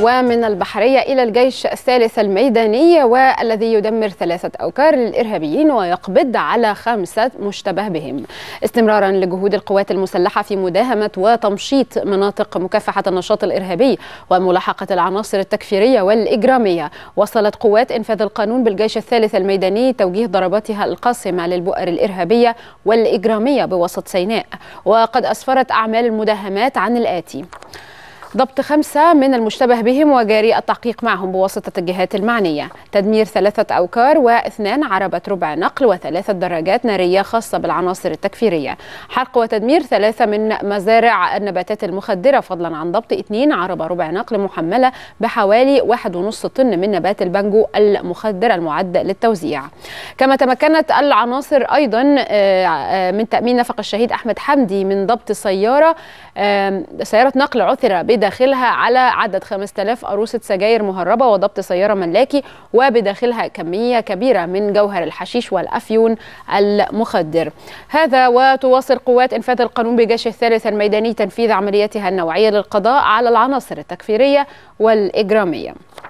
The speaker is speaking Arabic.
ومن البحرية إلى الجيش الثالث الميداني والذي يدمر ثلاثة أوكار للإرهابيين ويقبض على خمسة مشتبه بهم استمرارا لجهود القوات المسلحة في مداهمة وتمشيط مناطق مكافحة النشاط الإرهابي وملاحقة العناصر التكفيرية والإجرامية وصلت قوات إنفاذ القانون بالجيش الثالث الميداني توجيه ضرباتها القاصمة للبؤر الإرهابية والإجرامية بوسط سيناء وقد أسفرت أعمال المداهمات عن الآتي ضبط خمسة من المشتبه بهم وجاري التحقيق معهم بواسطة الجهات المعنية تدمير ثلاثة أوكار واثنان عربة ربع نقل وثلاثة دراجات نارية خاصة بالعناصر التكفيرية حرق وتدمير ثلاثة من مزارع النباتات المخدرة فضلا عن ضبط اثنين عربة ربع نقل محملة بحوالي واحد ونص طن من نبات البنجو المخدر المعد للتوزيع كما تمكنت العناصر أيضا آه، آه، من تأمين نفق الشهيد أحمد حمدي من ضبط سيارة سيارة نقل عثر بداخلها على عدد 5000 أروسة سجاير مهربة وضبط سيارة ملاكي وبداخلها كمية كبيرة من جوهر الحشيش والأفيون المخدر هذا وتواصل قوات إنفاذ القانون بجيش الثالث الميداني تنفيذ عملياتها النوعية للقضاء على العناصر التكفيرية والإجرامية